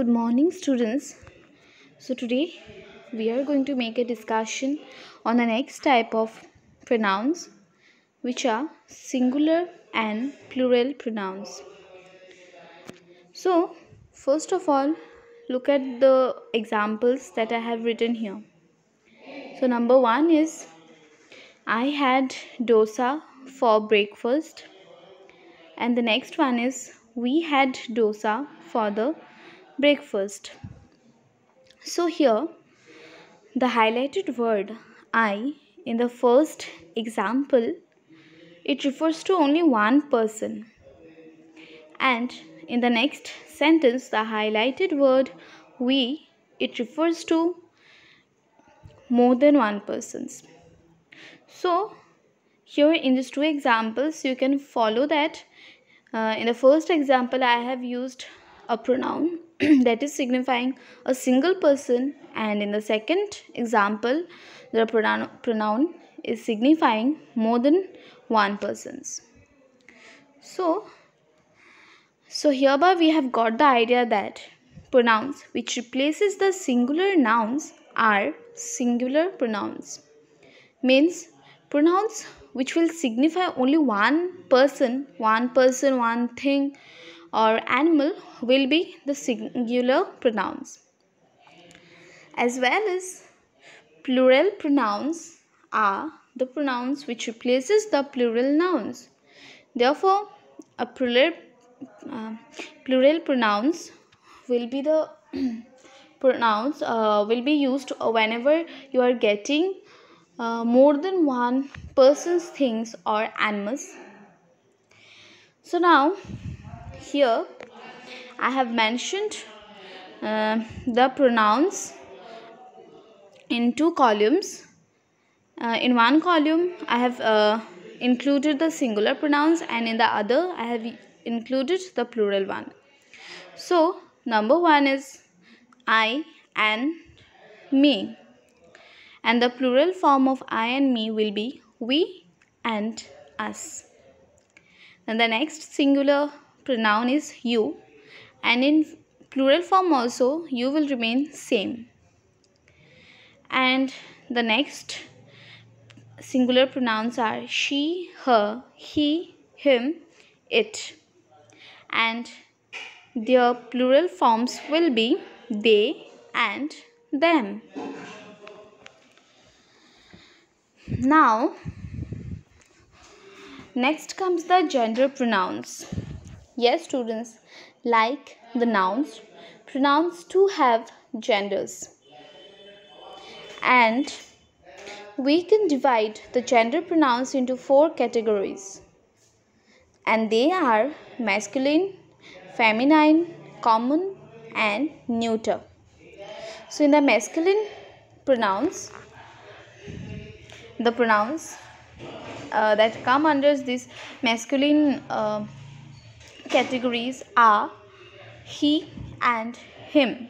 good morning students so today we are going to make a discussion on the next type of pronouns which are singular and plural pronouns so first of all look at the examples that i have written here so number 1 is i had dosa for breakfast and the next one is we had dosa for the breakfast so here the highlighted word i in the first example it refers to only one person and in the next sentence the highlighted word we it refers to more than one persons so here in these two examples you can follow that uh, in the first example i have used a pronoun that is signifying a single person and in the second example the pronoun, pronoun is signifying more than one persons so so hereby we have got the idea that pronouns which replaces the singular nouns are singular pronouns means pronouns which will signify only one person one person one thing or animal will be the singular pronouns. As well as plural pronouns are the pronouns which replaces the plural nouns. Therefore, a plural, uh, plural pronouns will be the pronouns uh, will be used whenever you are getting uh, more than one person's things or animals. So now here I have mentioned uh, the pronouns in two columns. Uh, in one column I have uh, included the singular pronouns and in the other I have included the plural one. So number one is I and me and the plural form of I and me will be we and us. And the next singular pronoun is you and in plural form also you will remain same and the next singular pronouns are she, her, he, him, it and their plural forms will be they and them. Now, next comes the gender pronouns. Yes, students, like the nouns, pronouns too have genders. And we can divide the gender pronouns into four categories. And they are masculine, feminine, common, and neuter. So, in the masculine pronouns, the pronouns uh, that come under this masculine uh, categories are he and him.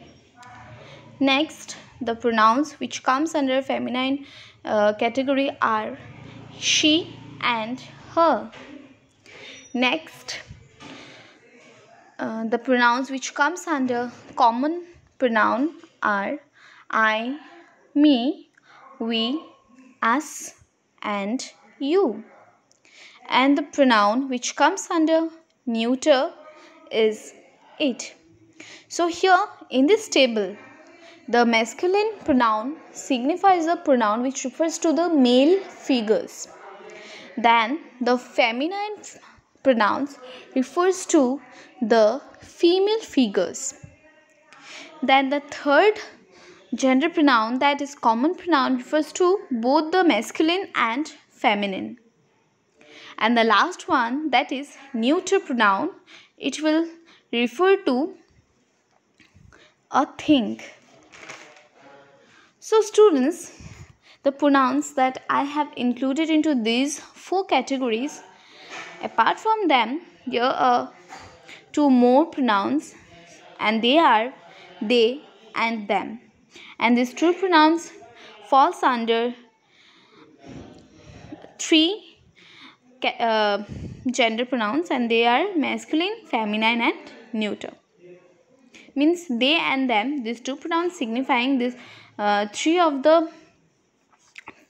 Next, the pronouns which comes under feminine uh, category are she and her. Next, uh, the pronouns which comes under common pronoun are I, me, we, us and you. And the pronoun which comes under neuter is 8. So here in this table, the masculine pronoun signifies the pronoun which refers to the male figures. Then the feminine pronouns refers to the female figures. Then the third gender pronoun that is common pronoun refers to both the masculine and feminine and the last one that is neuter pronoun it will refer to a thing so students the pronouns that I have included into these four categories apart from them there are two more pronouns and they are they and them and these two pronouns falls under three uh, gender pronouns and they are masculine feminine and neuter means they and them these two pronouns signifying this uh, three of the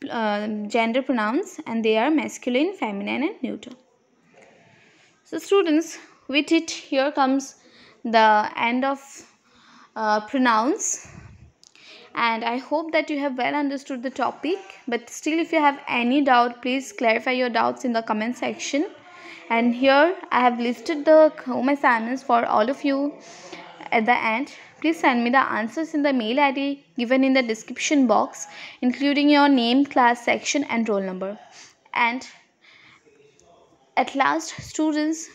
uh, gender pronouns and they are masculine feminine and neuter so students with it here comes the end of uh, pronouns and I hope that you have well understood the topic but still if you have any doubt please clarify your doubts in the comment section and here I have listed the home assignments for all of you at the end please send me the answers in the mail id given in the description box including your name class section and roll number and at last students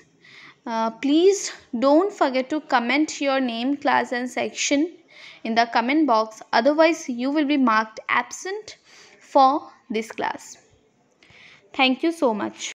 uh, please don't forget to comment your name class and section in the comment box otherwise you will be marked absent for this class. Thank you so much.